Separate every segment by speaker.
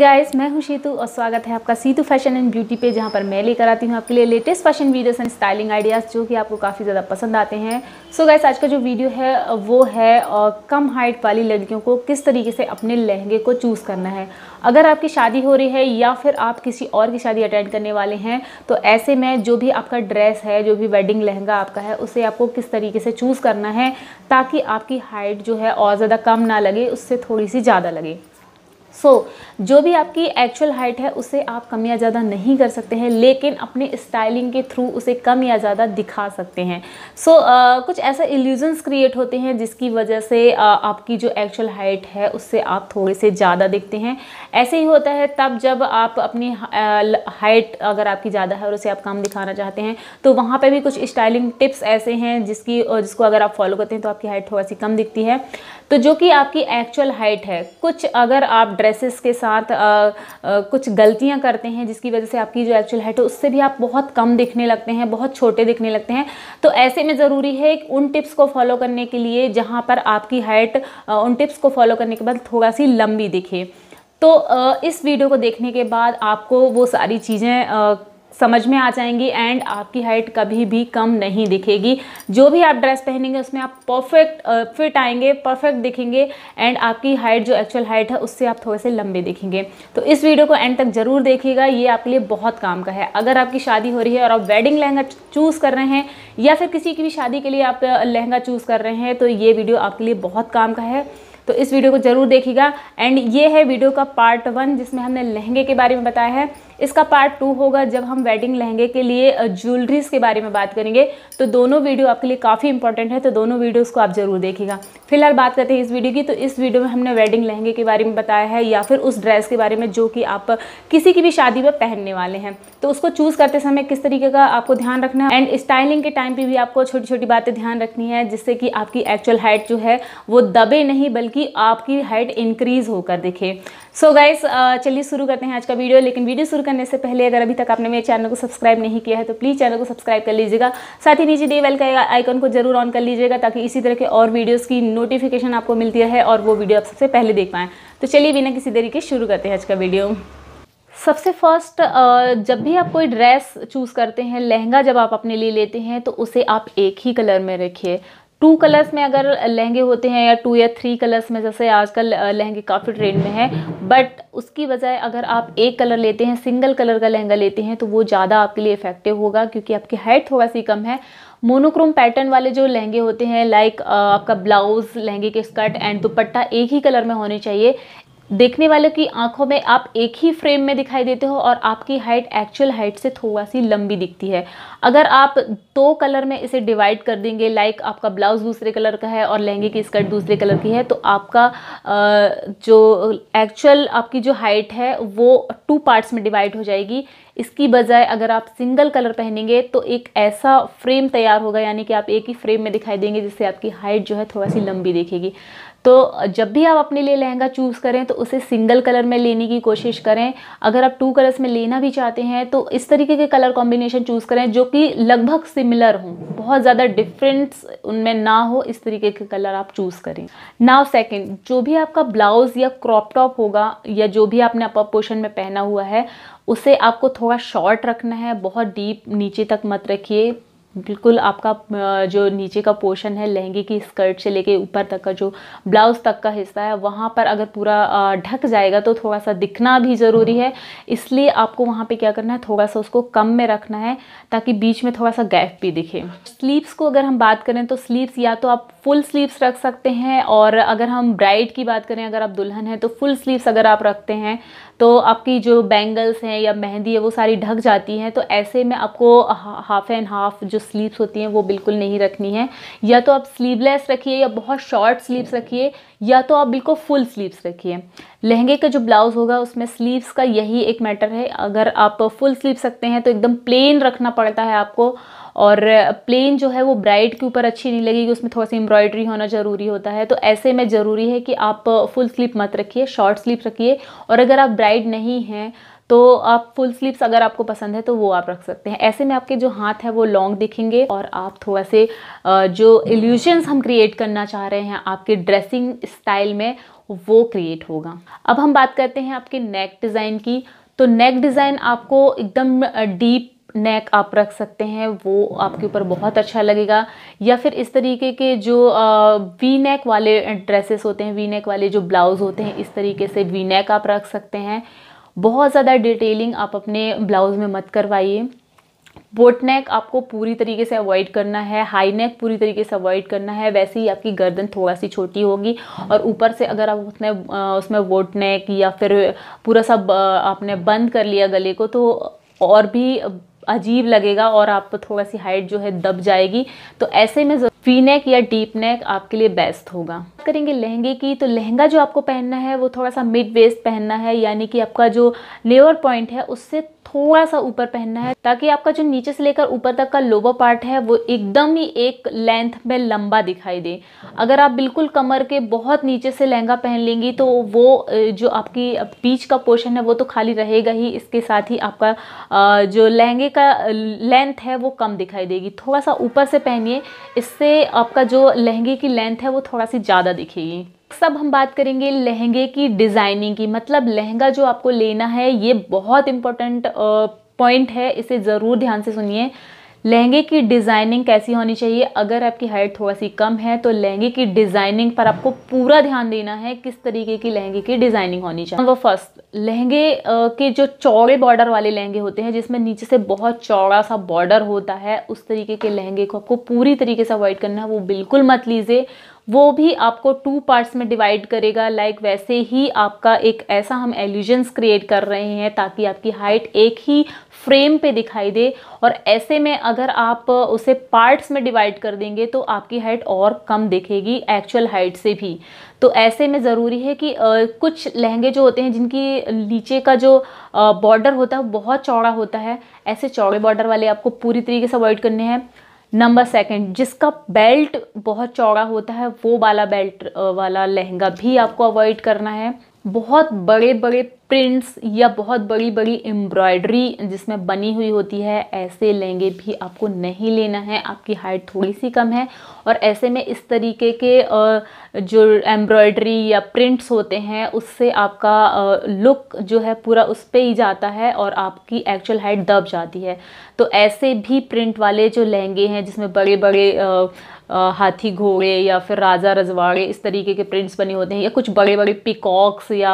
Speaker 1: guys मैं हूं शीतू और स्वागत है आपका सीतू फैशन एंड ब्यूटी पे जहां पर मैं लेकर आती हूं आपके लिए latest fashion videos and styling ideas जो कि आपको काफ़ी ज़्यादा पसंद आते हैं सो so गाइस आज का जो वीडियो है वो है कम हाइट वाली लड़कियों को किस तरीके से अपने लहंगे को चूज़ करना है अगर आपकी शादी हो रही है या फिर आप किसी और की शादी अटेंड करने वाले हैं तो ऐसे में जो भी आपका ड्रेस है जो भी वेडिंग लहंगा आपका है उसे आपको किस तरीके से चूज़ करना है ताकि आपकी हाइट जो है और ज़्यादा कम ना लगे उससे थोड़ी सी ज़्यादा लगे सो so, जो भी आपकी एक्चुअल हाइट है उसे आप कम या ज़्यादा नहीं कर सकते हैं लेकिन अपने स्टाइलिंग के थ्रू उसे कम या ज़्यादा दिखा सकते हैं सो so, uh, कुछ ऐसा इल्यूजन्स क्रिएट होते हैं जिसकी वजह से uh, आपकी जो एक्चुअल हाइट है उससे आप थोड़े से ज़्यादा दिखते हैं ऐसे ही होता है तब जब आप अपनी हाइट अगर आपकी ज़्यादा है और उसे आप कम दिखाना चाहते हैं तो वहाँ पर भी कुछ स्टाइलिंग टिप्स ऐसे हैं जिसकी जिसको अगर आप फॉलो करते हैं तो आपकी हाइट थोड़ा सी कम दिखती है तो जो कि आपकी एक्चुअल हाइट है कुछ अगर आप ड्रेसेस के साथ आ, आ, कुछ गलतियां करते हैं जिसकी वजह से आपकी जो एक्चुअल हाइट है उससे भी आप बहुत कम दिखने लगते हैं बहुत छोटे दिखने लगते हैं तो ऐसे में ज़रूरी है उन टिप्स को फॉलो करने के लिए जहाँ पर आपकी हाइट उन टिप्स को फॉलो करने के बाद थोड़ा सी लंबी दिखे तो इस वीडियो को देखने के बाद आपको वो सारी चीज़ें समझ में आ जाएंगी एंड आपकी हाइट कभी भी कम नहीं दिखेगी जो भी आप ड्रेस पहनेंगे उसमें आप परफेक्ट फिट आएंगे परफेक्ट दिखेंगे एंड आपकी हाइट जो एक्चुअल हाइट है उससे आप थोड़े से लंबे दिखेंगे तो इस वीडियो को एंड तक ज़रूर देखिएगा ये आपके लिए बहुत काम का है अगर आपकी शादी हो रही है और आप वेडिंग लहंगा चूज़ कर रहे हैं या फिर किसी की भी शादी के लिए आप लहंगा चूज़ कर रहे हैं तो ये वीडियो आपके लिए बहुत काम का है तो इस वीडियो को ज़रूर देखिएगा एंड ये है वीडियो का पार्ट वन जिसमें हमने लहंगे के बारे में बताया है इसका पार्ट टू होगा जब हम वेडिंग लहंगे के लिए ज्वेलरीज के बारे में बात करेंगे तो दोनों वीडियो आपके लिए काफ़ी इंपॉर्टेंट है तो दोनों वीडियोज़ को आप ज़रूर देखिएगा फिलहाल बात करते हैं इस वीडियो की तो इस वीडियो में हमने वेडिंग लहंगे के बारे में बताया है या फिर उस ड्रेस के बारे में जो कि आप किसी की भी शादी में पहनने वाले हैं तो उसको चूज़ करते समय किस तरीके का आपको ध्यान रखना है एंड स्टाइलिंग के टाइम पर भी आपको छोटी छोटी बातें ध्यान रखनी है जिससे कि आपकी एक्चुअल हाइट जो है वो दबे नहीं बल्कि आपकी हाइट इंक्रीज़ होकर दिखे सो गाइस चलिए शुरू करते हैं आज का वीडियो लेकिन वीडियो शुरू शुरू करने से पहले अगर अभी तक आपने मेरे चैनल को सब्सक्राइब नहीं किया है तो प्लीज़ चैनल को सब्सक्राइब कर लीजिएगा साथ ही नीचे डी बेल का आइकन को जरूर ऑन कर लीजिएगा ताकि इसी तरह के और वीडियोज़ की नोटिफिकेशन आपको मिलती रहे और वो वीडियो आप सबसे पहले देख पाएँ तो चलिए बिना किसी तरीके शुरू करते हैं आज का वीडियो सबसे फर्स्ट जब भी आप कोई ड्रेस चूज़ करते हैं लहंगा जब आप अपने लिए लेते हैं तो उसे आप एक ही कलर में रखिए टू कलर्स में अगर लहंगे होते हैं या टू या थ्री कलर्स में जैसे आजकल लहंगे काफ़ी ट्रेंड में हैं बट उसकी बजाय अगर आप एक कलर लेते हैं सिंगल कलर का लहंगा लेते हैं तो वो ज़्यादा आपके लिए इफेक्टिव होगा क्योंकि आपकी हाइट थोड़ा सी कम है मोनोक्रोम पैटर्न वाले जो लहंगे होते हैं लाइक आपका ब्लाउज़ लहंगे के स्कर्ट एंड दुपट्टा एक ही कलर में होने चाहिए देखने वाले की आंखों में आप एक ही फ्रेम में दिखाई देते हो और आपकी हाइट एक्चुअल हाइट से थोड़ा सी लंबी दिखती है अगर आप दो कलर में इसे डिवाइड कर देंगे लाइक आपका ब्लाउज दूसरे कलर का है और लहंगे की स्कर्ट दूसरे कलर की है तो आपका जो एक्चुअल आपकी जो हाइट है वो टू पार्ट्स में डिवाइड हो जाएगी इसकी बजाय अगर आप सिंगल कलर पहनेंगे तो एक ऐसा फ्रेम तैयार होगा यानी कि आप एक ही फ्रेम में दिखाई देंगे जिससे आपकी हाइट जो है थोड़ा सी लंबी देखेगी तो जब भी आप अपने लिए लहंगा चूज़ करें तो उसे सिंगल कलर में लेने की कोशिश करें अगर आप टू कलर्स में लेना भी चाहते हैं तो इस तरीके के कलर कॉम्बिनेशन चूज़ करें जो कि लगभग सिमिलर हों बहुत ज़्यादा डिफरेंस उनमें ना हो इस तरीके के कलर आप चूज़ करें नाव सेकेंड जो भी आपका ब्लाउज़ या क्रॉप टॉप होगा या जो भी आपने अपर पोर्शन में पहना हुआ है उसे आपको थोड़ा शॉर्ट रखना है बहुत डीप नीचे तक मत रखिए बिल्कुल आपका जो नीचे का पोर्शन है लहंगे की स्कर्ट से लेके ऊपर तक का जो ब्लाउज़ तक का हिस्सा है वहाँ पर अगर पूरा ढक जाएगा तो थोड़ा सा दिखना भी ज़रूरी है इसलिए आपको वहाँ पे क्या करना है थोड़ा सा उसको कम में रखना है ताकि बीच में थोड़ा सा गैप भी दिखे स्लीव्स को अगर हम बात करें तो स्लीव्स या तो आप फुल स्लीव्स रख सकते हैं और अगर हम ब्राइड की बात करें अगर आप दुल्हन हैं तो फुल स्लीव्स अगर आप रखते हैं तो आपकी जो बैंगल्स हैं या मेहंदी है वो सारी ढक जाती हैं तो ऐसे में आपको हाफ एंड हाफ जो स्लीव्स होती हैं वो बिल्कुल नहीं रखनी है या तो आप स्लीवलेस रखिए या बहुत शॉर्ट स्लीव्स रखिए या तो आप बिल्कुल फुल स्लीव्स रखिए लहंगे का जो ब्लाउज़ होगा उसमें स्लीव्स का यही एक मैटर है अगर आप फुल स्लीव रखते हैं तो एकदम प्लेन रखना पड़ता है आपको और प्लेन जो है वो ब्राइड के ऊपर अच्छी नहीं लगेगी उसमें थोड़ा सा एम्ब्रॉयडरी होना ज़रूरी होता है तो ऐसे में ज़रूरी है कि आप फुल स्लीप मत रखिए शॉर्ट स्लीप रखिए और अगर आप ब्राइड नहीं हैं तो आप फुल स्लीव्स अगर आपको पसंद है तो वो आप रख सकते हैं ऐसे में आपके जो हाथ है वो लॉन्ग दिखेंगे और आप थोड़ा से जो इल्यूशंस हम क्रिएट करना चाह रहे हैं आपके ड्रेसिंग स्टाइल में वो क्रिएट होगा अब हम बात करते हैं आपके नेक डिज़ाइन की तो नेक डिज़ाइन आपको एकदम डीप नेक आप रख सकते हैं वो आपके ऊपर बहुत अच्छा लगेगा या फिर इस तरीके के जो वी नेक वाले ड्रेसेस होते हैं वी नेक वाले जो ब्लाउज़ होते हैं इस तरीके से वी नेक आप रख सकते हैं बहुत ज़्यादा डिटेलिंग आप अपने ब्लाउज़ में मत करवाइए बोट नेक आपको पूरी तरीके से अवॉइड करना है हाई नेक पूरी तरीके से अवॉइड करना है वैसे ही आपकी गर्दन थोड़ा सी छोटी होगी और ऊपर से अगर आप उसने उसमें बोट नेक या फिर पूरा सब आपने बंद कर लिया गले को तो और भी अजीब लगेगा और आप थोड़ा सी हाइट जो है दब जाएगी तो ऐसे में वी नेक या डीप नेक आपके लिए बेस्ट होगा करेंगे लहंगे की तो लहंगा जो आपको पहनना है वो थोड़ा सा मिड वेस्ट पहनना है यानी कि आपका जो लेवर पॉइंट है उससे थोड़ा सा ऊपर पहनना है ताकि आपका जो नीचे से लेकर ऊपर तक का लोवर पार्ट है वो एकदम ही एक लेंथ में लंबा दिखाई दे अगर आप बिल्कुल कमर के बहुत नीचे से लहंगा पहन लेंगी तो वो जो आपकी बीच का पोर्शन है वो तो खाली रहेगा ही इसके साथ ही आपका जो लहंगे का लेंथ है वो कम दिखाई देगी थोड़ा सा ऊपर से पहनिए इससे आपका जो लहंगे की लेंथ है वो थोड़ा सी ज़्यादा ज़्यादा दिखेगी सब हम बात करेंगे लहंगे की डिज़ाइनिंग की मतलब लहंगा जो आपको लेना है ये बहुत इंपॉर्टेंट पॉइंट है इसे ज़रूर ध्यान से सुनिए लहंगे की डिज़ाइनिंग कैसी होनी चाहिए अगर आपकी हाइट थोड़ा सी कम है तो लहंगे की डिज़ाइनिंग पर आपको पूरा ध्यान देना है किस तरीके की लहंगे की डिज़ाइनिंग होनी चाहिए नंबर फर्स्ट लहंगे के जो चौड़े बॉर्डर वाले लहंगे होते हैं जिसमें नीचे से बहुत चौड़ा सा बॉर्डर होता है उस तरीके के लहंगे को आपको पूरी तरीके से अवॉइड करना है वो बिल्कुल मत लीजिए वो भी आपको टू पार्ट्स में डिवाइड करेगा लाइक like वैसे ही आपका एक ऐसा हम एल्यूजन्स क्रिएट कर रहे हैं ताकि आपकी हाइट एक ही फ्रेम पे दिखाई दे और ऐसे में अगर आप उसे पार्ट्स में डिवाइड कर देंगे तो आपकी हाइट और कम दिखेगी एक्चुअल हाइट से भी तो ऐसे में ज़रूरी है कि आ, कुछ लहंगे जो होते हैं जिनकी नीचे का जो बॉर्डर होता है बहुत चौड़ा होता है ऐसे चौड़े बॉर्डर वाले आपको पूरी तरीके से अवॉइड करने हैं नंबर सेकंड जिसका बेल्ट बहुत चौड़ा होता है वो वाला बेल्ट वाला लहंगा भी आपको अवॉइड करना है बहुत बड़े बड़े प्रिंट्स या बहुत बड़ी बड़ी एम्ब्रॉयडरी जिसमें बनी हुई होती है ऐसे लहंगे भी आपको नहीं लेना है आपकी हाइट थोड़ी सी कम है और ऐसे में इस तरीके के जो एम्ब्रॉयडरी या प्रिंट्स होते हैं उससे आपका लुक जो है पूरा उस पर ही जाता है और आपकी एक्चुअल हाइट दब जाती है तो ऐसे भी प्रिंट वाले जो लहंगे हैं जिसमें बड़े बड़े हाथी घोड़े या फिर राजा रजवाड़े इस तरीके के प्रिंट्स बने होते हैं या कुछ बड़े बड़े पिकॉक्स या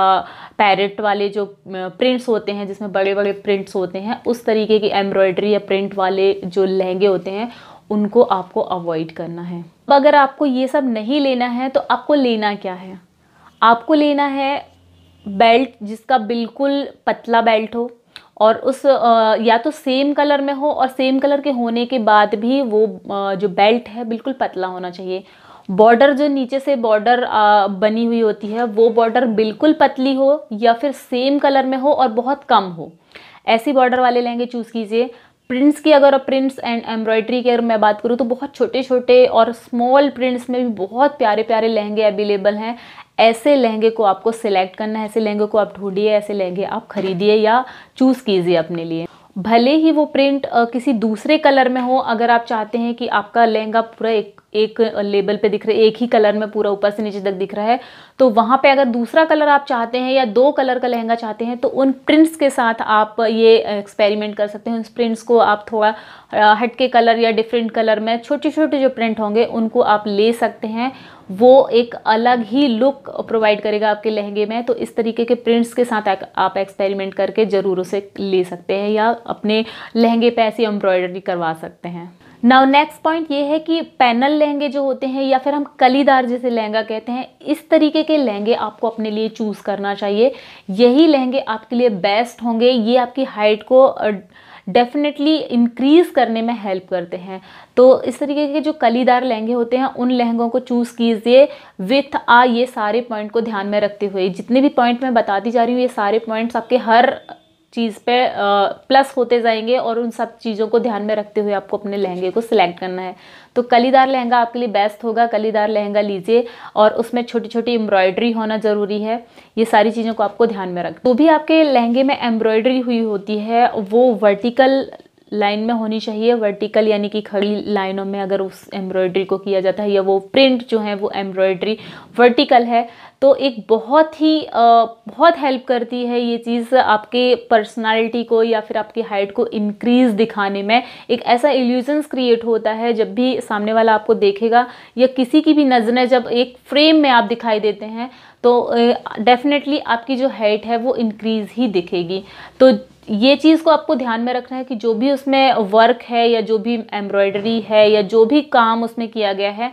Speaker 1: पैरट वाले जो प्रिंट्स होते हैं जिसमें बड़े बड़े प्रिंट्स होते हैं उस तरीके की एम्ब्रॉयडरी या प्रिंट वाले जो लहंगे होते हैं उनको आपको अवॉइड करना है अब अगर आपको ये सब नहीं लेना है तो आपको लेना क्या है आपको लेना है बेल्ट जिसका बिल्कुल पतला बेल्ट हो और उस या तो सेम कलर में हो और सेम कलर के होने के बाद भी वो जो बेल्ट है बिल्कुल पतला होना चाहिए बॉर्डर जो नीचे से बॉर्डर बनी हुई होती है वो बॉर्डर बिल्कुल पतली हो या फिर सेम कलर में हो और बहुत कम हो ऐसी बॉर्डर वाले लहंगे चूज़ कीजिए प्रिंट्स की अगर प्रिंट्स एंड एम्ब्रॉयडरी की अगर मैं बात करूँ तो बहुत छोटे छोटे और स्मॉल प्रिंट्स में भी बहुत प्यारे प्यारे लहंगे अवेलेबल हैं ऐसे लहंगे को आपको सिलेक्ट करना है ऐसे लहंगे को आप ढूंढिए ऐसे लहंगे आप खरीदिए या चूज़ कीजिए अपने लिए भले ही वो प्रिंट किसी दूसरे कलर में हो अगर आप चाहते हैं कि आपका लहंगा पूरा एक एक लेबल पे दिख रहा है एक ही कलर में पूरा ऊपर से नीचे तक दिख रहा है तो वहाँ पे अगर दूसरा कलर आप चाहते हैं या दो कलर का लहंगा चाहते हैं तो उन प्रिंट्स के साथ आप ये एक्सपेरिमेंट कर सकते हैं उन प्रिंट्स को आप थोड़ा हटके कलर या डिफरेंट कलर में छोटे छोटे जो प्रिंट होंगे उनको आप ले सकते हैं वो एक अलग ही लुक प्रोवाइड करेगा आपके लहंगे में तो इस तरीके के प्रिंट्स के साथ आप एक्सपेरिमेंट करके ज़रूर उसे ले सकते हैं या अपने लहंगे पे ऐसी एम्ब्रॉयडरी करवा सकते हैं नाउ नेक्स्ट पॉइंट ये है कि पैनल लहंगे जो होते हैं या फिर हम कलीदार जैसे लहंगा कहते हैं इस तरीके के लहंगे आपको अपने लिए चूज़ करना चाहिए यही लहंगे आपके लिए बेस्ट होंगे ये आपकी हाइट को डेफिनेटली इंक्रीज़ करने में हेल्प करते हैं तो इस तरीके के जो कलीदार लहंगे होते हैं उन लहंगों को चूज़ कीजिए विथ आ ये सारे पॉइंट को ध्यान में रखते हुए जितने भी पॉइंट मैं बताती जा रही हूँ ये सारे पॉइंट्स आपके हर चीज़ पे प्लस होते जाएंगे और उन सब चीज़ों को ध्यान में रखते हुए आपको अपने लहंगे को सिलेक्ट करना है तो कलीदार लहंगा आपके लिए बेस्ट होगा कलीदार लहंगा लीजिए और उसमें छोटी छोटी एम्ब्रॉयडरी होना ज़रूरी है ये सारी चीज़ों को आपको ध्यान में रख जो भी आपके लहंगे में एम्ब्रॉयडरी हुई होती है वो वर्टिकल लाइन में होनी चाहिए वर्टिकल यानी कि खड़ी लाइनों में अगर उस एम्ब्रॉयड्री को किया जाता है या वो प्रिंट जो है वो एम्ब्रॉयड्री वर्टिकल है तो एक बहुत ही बहुत हेल्प करती है ये चीज़ आपके पर्सनालिटी को या फिर आपकी हाइट को इंक्रीज़ दिखाने में एक ऐसा इल्यूजन्स क्रिएट होता है जब भी सामने वाला आपको देखेगा या किसी की भी नज़रें जब एक फ्रेम में आप दिखाई देते हैं तो डेफिनेटली आपकी जो हाइट है वो इंक्रीज़ ही दिखेगी तो ये चीज़ को आपको ध्यान में रखना है कि जो भी उसमें वर्क है या जो भी एम्ब्रॉयडरी है या जो भी काम उसमें किया गया है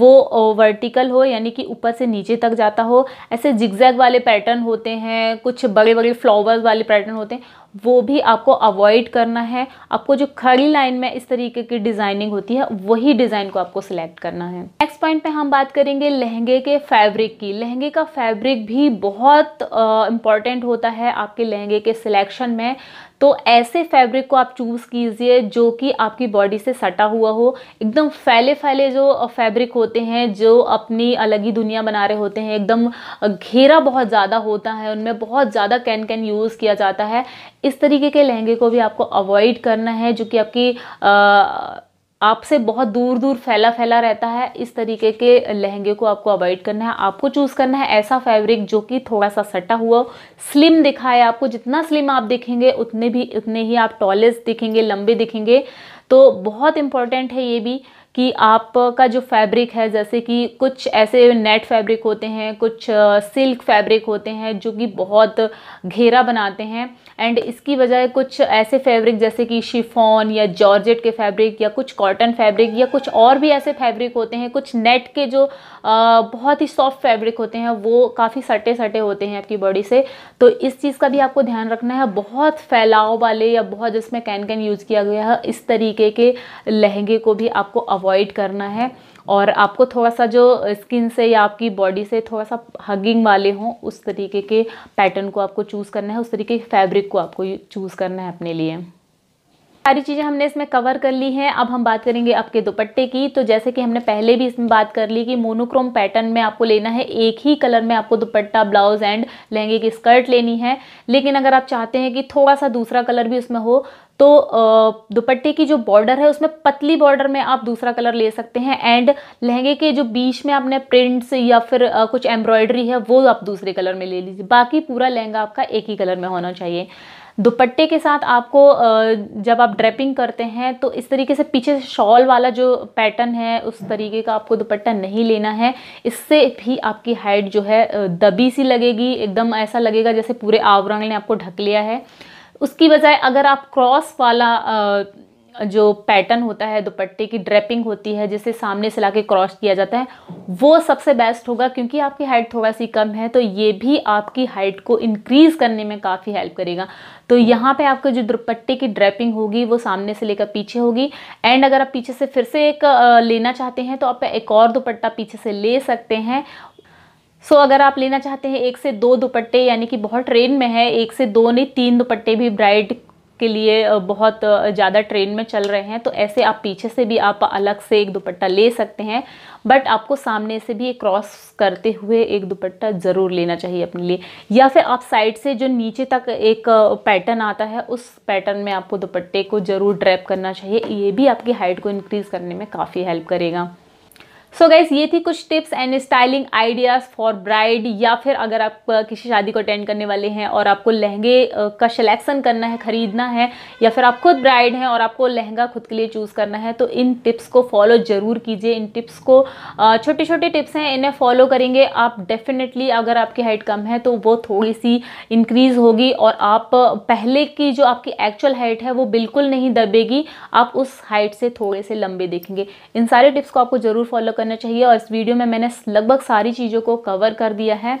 Speaker 1: वो वर्टिकल हो यानी कि ऊपर से नीचे तक जाता हो ऐसे जिगजैग वाले पैटर्न होते हैं कुछ बड़े बड़े फ्लावर्स वाले पैटर्न होते हैं वो भी आपको अवॉइड करना है आपको जो खड़ी लाइन में इस तरीके की डिज़ाइनिंग होती है वही डिज़ाइन को आपको सिलेक्ट करना है नेक्स्ट पॉइंट पे हम बात करेंगे लहंगे के फैब्रिक की लहंगे का फैब्रिक भी बहुत इम्पॉर्टेंट होता है आपके लहंगे के सिलेक्शन में तो ऐसे फैब्रिक को आप चूज़ कीजिए जो कि आपकी बॉडी से सटा हुआ हो एकदम फैले फैले जो फैब्रिक होते हैं जो अपनी अलग ही दुनिया बना रहे होते हैं एकदम घेरा बहुत ज़्यादा होता है उनमें बहुत ज़्यादा कैन कैन यूज़ किया जाता है इस तरीके के लहंगे को भी आपको अवॉइड करना है जो कि आपकी आ, आपसे बहुत दूर दूर फैला फैला रहता है इस तरीके के लहंगे को आपको अवॉइड करना है आपको चूज़ करना है ऐसा फैब्रिक जो कि थोड़ा सा सटा हुआ हो स्लिम दिखाए आपको जितना स्लिम आप दिखेंगे उतने भी उतने ही आप टॉलेस दिखेंगे लंबे दिखेंगे तो बहुत इंपॉर्टेंट है ये भी कि आपका जो फैब्रिक है जैसे कि कुछ ऐसे नेट फैब्रिक होते हैं कुछ सिल्क फैब्रिक होते हैं जो कि बहुत घेरा बनाते हैं एंड इसकी बजाय कुछ ऐसे फैब्रिक जैसे कि शिफॉन या जॉर्जेट के फैब्रिक या कुछ कॉटन फैब्रिक या कुछ और भी ऐसे फैब्रिक होते हैं कुछ नेट के जो आ, बहुत ही सॉफ्ट फैब्रिक होते हैं वो काफ़ी सटे सटे होते हैं आपकी बॉडी से तो इस चीज़ का भी आपको ध्यान रखना है बहुत फैलाव वाले या बहुत जिसमें कैन कैन यूज़ किया गया है इस तरीके के लहंगे को भी आपको अवॉइड करना है और आपको थोड़ा सा जो स्किन से या आपकी बॉडी से थोड़ा सा हगिंग वाले हों उस तरीके के पैटर्न को आपको चूज़ करना है उस तरीके के फैब्रिक को आपको चूज़ करना है अपने लिए सारी चीज़ें हमने इसमें कवर कर ली हैं अब हम बात करेंगे आपके दुपट्टे की तो जैसे कि हमने पहले भी इसमें बात कर ली कि मोनोक्रोम पैटर्न में आपको लेना है एक ही कलर में आपको दुपट्टा ब्लाउज एंड लहंगे की स्कर्ट लेनी है लेकिन अगर आप चाहते हैं कि थोड़ा सा दूसरा कलर भी उसमें हो तो दुपट्टे की जो बॉर्डर है उसमें पतली बॉर्डर में आप दूसरा कलर ले सकते हैं एंड लहंगे के जो बीच में आपने प्रिंट्स या फिर कुछ एम्ब्रॉयडरी है वो आप दूसरे कलर में ले लीजिए बाकी पूरा लहंगा आपका एक ही कलर में होना चाहिए दुपट्टे के साथ आपको जब आप ड्रेपिंग करते हैं तो इस तरीके से पीछे शॉल वाला जो पैटर्न है उस तरीके का आपको दुपट्टा नहीं लेना है इससे भी आपकी हाइट जो है दबी सी लगेगी एकदम ऐसा लगेगा जैसे पूरे आवरंग ने आपको ढक लिया है उसकी बजाय अगर आप क्रॉस वाला जो पैटर्न होता है दुपट्टे की ड्रेपिंग होती है जिसे सामने से लाके क्रॉस किया जाता है वो सबसे बेस्ट होगा क्योंकि आपकी हाइट थोड़ा सी कम है तो ये भी आपकी हाइट को इंक्रीज़ करने में काफ़ी हेल्प करेगा तो यहाँ पे आपको जो दुपट्टे की ड्रेपिंग होगी वो सामने से लेकर पीछे होगी एंड अगर आप पीछे से फिर से एक लेना चाहते हैं तो आप एक और दुपट्टा पीछे से ले सकते हैं सो so, अगर आप लेना चाहते हैं एक से दो दुपट्टे यानी कि बहुत ट्रेन में है एक से दो नहीं तीन दुपट्टे भी ब्राइड के लिए बहुत ज़्यादा ट्रेंड में चल रहे हैं तो ऐसे आप पीछे से भी आप अलग से एक दुपट्टा ले सकते हैं बट आपको सामने से भी क्रॉस करते हुए एक दुपट्टा ज़रूर लेना चाहिए अपने लिए या फिर आप साइड से जो नीचे तक एक पैटर्न आता है उस पैटर्न में आपको दुपट्टे को ज़रूर ड्रैप करना चाहिए ये भी आपकी हाइट को इंक्रीज़ करने में काफ़ी हेल्प करेगा सो so गाइज ये थी कुछ tips and styling ideas for bride या फिर अगर आप किसी शादी को अटेंड करने वाले हैं और आपको लहंगे का सिलेक्शन करना है ख़रीदना है या फिर आप खुद ब्राइड हैं और आपको लहंगा खुद के लिए चूज़ करना है तो इन टिप्स को फॉलो ज़रूर कीजिए इन टिप्स को छोटे छोटे टिप्स हैं इन्हें फॉलो करेंगे आप डेफिनेटली अगर आपकी हाइट कम है तो वो थोड़ी सी इंक्रीज़ होगी और आप पहले की जो आपकी एक्चुअल हाइट है वो बिल्कुल नहीं दबेगी आप उस हाइट से थोड़े से लंबे देखेंगे इन सारे टिप्स को आपको ज़रूर फॉलो करना चाहिए और इस वीडियो में मैंने लगभग सारी चीज़ों को कवर कर दिया है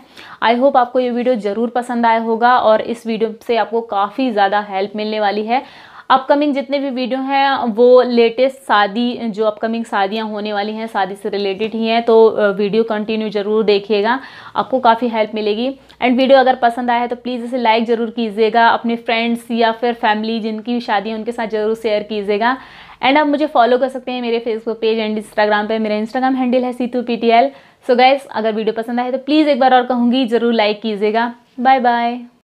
Speaker 1: आई होप आपको ये वीडियो ज़रूर पसंद आया होगा और इस वीडियो से आपको काफ़ी ज़्यादा हेल्प मिलने वाली है अपकमिंग जितने भी वीडियो हैं वो लेटेस्ट शादी जो अपकमिंग शादियाँ होने वाली हैं शादी से रिलेटेड ही हैं तो वीडियो कंटिन्यू ज़रूर देखिएगा आपको काफ़ी हेल्प मिलेगी एंड वीडियो अगर पसंद आया है तो प्लीज़ इसे लाइक ज़रूर कीजिएगा अपने फ्रेंड्स या फिर फैमिली जिनकी भी शादी है उनके साथ ज़रूर शेयर कीजिएगा एंड आप मुझे फॉलो कर सकते हैं मेरे फेसबुक पेज एंड इंस्टाग्राम पे मेरा इंस्टाग्राम हैंडल है Situ P T L so guys अगर वीडियो पसंद आए तो प्लीज़ एक बार और कहूँगी ज़रूर लाइक कीजिएगा बाय बाय